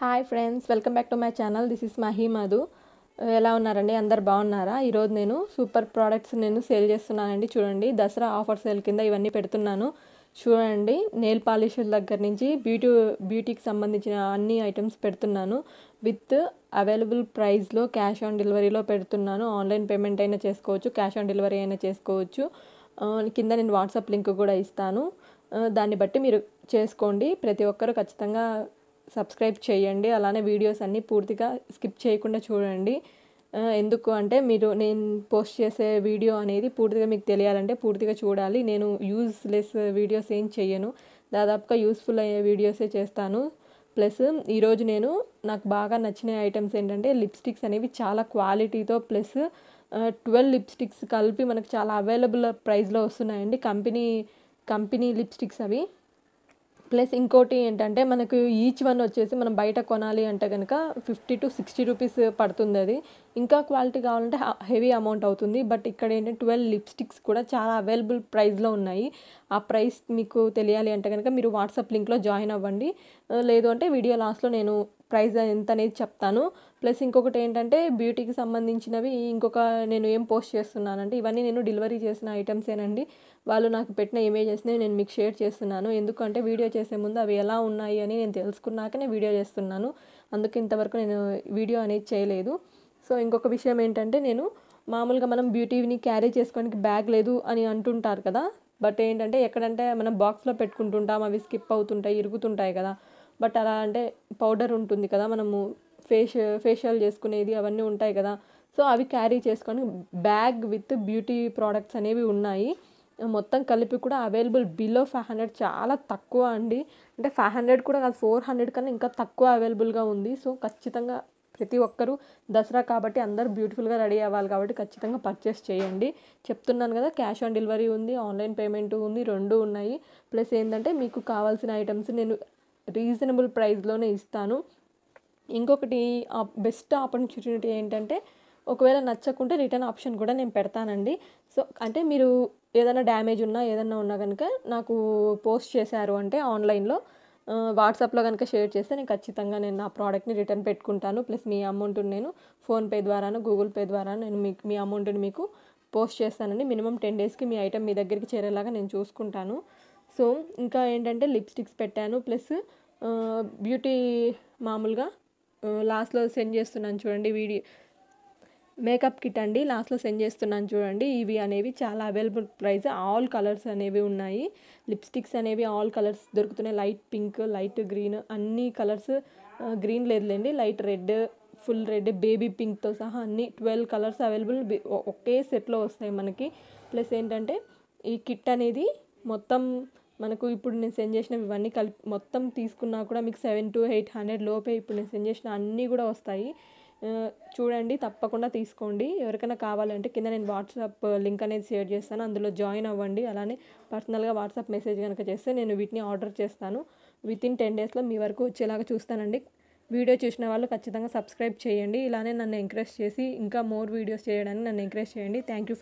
hi friends welcome back to my channel this is Mahi Madhu ఎలా ఉన్నారండి అందరు బాగున్నారా ఈరోజు నేను సూపర్ ప్రోడక్ట్స్ నేను సేల్ చేస్తున్నానండి చూడండి దసరా ఆఫర్ సేల్ కింద ఇవన్నీ పెడుతున్నాను చూడండి నెయిల్ పాలిషర్ దగ్గర నుంచి బ్యూటీ బ్యూటీకి సంబంధించిన అన్ని ఐటమ్స్ పెడుతున్నాను విత్ అవైలబుల్ ప్రైస్లో క్యాష్ ఆన్ డెలివరీలో పెడుతున్నాను ఆన్లైన్ పేమెంట్ అయినా చేసుకోవచ్చు క్యాష్ ఆన్ డెలివరీ అయినా చేసుకోవచ్చు uh, కింద నేను వాట్సాప్ లింక్ కూడా ఇస్తాను uh, దాన్ని బట్టి మీరు చేసుకోండి ప్రతి ఒక్కరు ఖచ్చితంగా సబ్స్క్రైబ్ చేయండి అలానే వీడియోస్ అన్నీ పూర్తిగా స్కిప్ చేయకుండా చూడండి ఎందుకు అంటే మీరు నేను పోస్ట్ చేసే వీడియో అనేది పూర్తిగా మీకు తెలియాలంటే పూర్తిగా చూడాలి నేను యూజ్లెస్ వీడియోస్ ఏం చేయను దాదాపుగా యూస్ఫుల్ అయ్యే వీడియోసే చేస్తాను ప్లస్ ఈరోజు నేను నాకు బాగా నచ్చిన ఐటమ్స్ ఏంటంటే లిప్స్టిక్స్ అనేవి చాలా క్వాలిటీతో ప్లస్ ట్వెల్వ్ లిప్స్టిక్స్ కలిపి మనకు చాలా అవైలబుల్ ప్రైస్లో వస్తున్నాయండి కంపెనీ కంపెనీ లిప్స్టిక్స్ అవి ప్లస్ ఇంకోటి ఏంటంటే మనకు ఈచ్ వన్ వచ్చేసి మనం బయట కొనాలి అంటే కనుక ఫిఫ్టీ టు సిక్స్టీ రూపీస్ పడుతుంది అది ఇంకా క్వాలిటీ కావాలంటే హెవీ అమౌంట్ అవుతుంది బట్ ఇక్కడ ఏంటంటే ట్వెల్వ్ లిప్స్టిక్స్ కూడా చాలా అవైలబుల్ ప్రైస్లో ఉన్నాయి ఆ ప్రైస్ మీకు తెలియాలి అంటే కనుక మీరు వాట్సాప్ లింక్లో జాయిన్ అవ్వండి లేదు అంటే వీడియో లాస్ట్లో నేను ప్రైస్ ఎంత అనేది చెప్తాను ప్లస్ ఇంకొకటి ఏంటంటే బ్యూటీకి సంబంధించినవి ఇంకొక నేను ఏం పోస్ట్ చేస్తున్నానంటే ఇవన్నీ నేను డెలివరీ చేసిన ఐటమ్సేనండి వాళ్ళు నాకు పెట్టిన ఇమేజెస్ని నేను మీకు షేర్ చేస్తున్నాను ఎందుకంటే వీడియో చేసే ముందు అవి ఎలా ఉన్నాయి అని నేను తెలుసుకున్నాకనే వీడియో చేస్తున్నాను అందుకే ఇంతవరకు నేను వీడియో అనేది చేయలేదు సో ఇంకొక విషయం ఏంటంటే నేను మామూలుగా మనం బ్యూటీని క్యారీ చేసుకోవడానికి బ్యాగ్ లేదు అని అంటుంటారు కదా బట్ ఏంటంటే ఎక్కడంటే మనం బాక్స్లో పెట్టుకుంటుంటాం అవి స్కిప్ అవుతుంటాయి ఇరుగుతుంటాయి కదా బట్ అలా అంటే పౌడర్ ఉంటుంది కదా మనము ఫేష ఫేషియల్ చేసుకునేది అవన్నీ ఉంటాయి కదా సో అవి క్యారీ చేసుకొని బ్యాగ్ విత్ బ్యూటీ ప్రోడక్ట్స్ అనేవి ఉన్నాయి మొత్తం కలిపి కూడా అవైలబుల్ బిలో ఫైవ్ హండ్రెడ్ చాలా తక్కువ అండి అంటే ఫైవ్ హండ్రెడ్ కూడా కాదు ఫోర్ హండ్రెడ్ కన్నా ఇంకా తక్కువ అవైలబుల్గా ఉంది సో ఖచ్చితంగా ప్రతి ఒక్కరూ దసరా కాబట్టి అందరూ బ్యూటిఫుల్గా రెడీ అవ్వాలి కాబట్టి ఖచ్చితంగా పర్చేస్ చేయండి చెప్తున్నాను కదా క్యాష్ ఆన్ డెలివరీ ఉంది ఆన్లైన్ పేమెంట్ ఉంది రెండు ఉన్నాయి ప్లస్ ఏంటంటే మీకు కావాల్సిన ఐటమ్స్ నేను రీజనబుల్ ప్రైస్లోనే ఇస్తాను ఇంకొకటి బెస్ట్ ఆపర్చునిటీ ఏంటంటే ఒకవేళ నచ్చకుంటే రిటర్న్ ఆప్షన్ కూడా నేను పెడతానండి సో అంటే మీరు ఏదైనా డ్యామేజ్ ఉన్నా ఏదన్నా ఉన్నా కనుక నాకు పోస్ట్ చేశారు అంటే ఆన్లైన్లో వాట్సాప్లో కనుక షేర్ చేస్తే నేను ఖచ్చితంగా నేను నా ప్రోడక్ట్ని రిటర్న్ పెట్టుకుంటాను ప్లస్ మీ అమౌంట్ని నేను ఫోన్పే ద్వారాను గూగుల్ పే ద్వారా నేను మీకు మీ అమౌంట్ని మీకు పోస్ట్ చేస్తానండి మినిమం టెన్ డేస్కి మీ ఐటెం మీ దగ్గరికి చేరేలాగా నేను చూసుకుంటాను సో ఇంకా ఏంటంటే లిప్స్టిక్స్ పెట్టాను ప్లస్ బ్యూటీ మామూలుగా లాస్ట్లో సెండ్ చేస్తున్నాను చూడండి వీడియో మేకప్ కిట్ అండి లాస్ట్లో సెండ్ చేస్తున్నాను చూడండి ఇవి అనేవి చాలా అవైలబుల్ ప్రైస్ ఆల్ కలర్స్ అనేవి ఉన్నాయి లిప్స్టిక్స్ అనేవి ఆల్ కలర్స్ దొరుకుతున్నాయి లైట్ పింక్ లైట్ గ్రీన్ అన్ని కలర్స్ గ్రీన్ లేదులేండి light red full red baby పింక్తో సహా అన్ని ట్వెల్వ్ కలర్స్ అవైలబుల్ ఒకే సెట్లో వస్తాయి మనకి ప్లస్ ఏంటంటే ఈ కిట్ అనేది మొత్తం మనకు ఇప్పుడు నేను సెండ్ చేసిన ఇవన్నీ కలిపి మొత్తం తీసుకున్నా కూడా మీకు సెవెన్ టు ఎయిట్ హండ్రెడ్ లోపే ఇప్పుడు నేను సెండ్ చేసిన అన్నీ కూడా వస్తాయి చూడండి తప్పకుండా తీసుకోండి ఎవరికైనా కావాలంటే కింద నేను వాట్సాప్ లింక్ అనేది షేర్ చేస్తాను అందులో జాయిన్ అవ్వండి అలానే పర్సనల్గా వాట్సాప్ మెసేజ్ కనుక చేస్తే నేను వీటిని ఆర్డర్ చేస్తాను విత్ ఇన్ టెన్ డేస్లో మీ వరకు వచ్చేలాగా చూస్తానండి వీడియో చూసిన వాళ్ళు ఖచ్చితంగా సబ్స్క్రైబ్ చేయండి ఇలానే నన్ను ఎంకరేజ్ చేసి ఇంకా మోర్ వీడియోస్ చేయడానికి నన్ను ఎంకరేజ్ చేయండి థ్యాంక్ యూ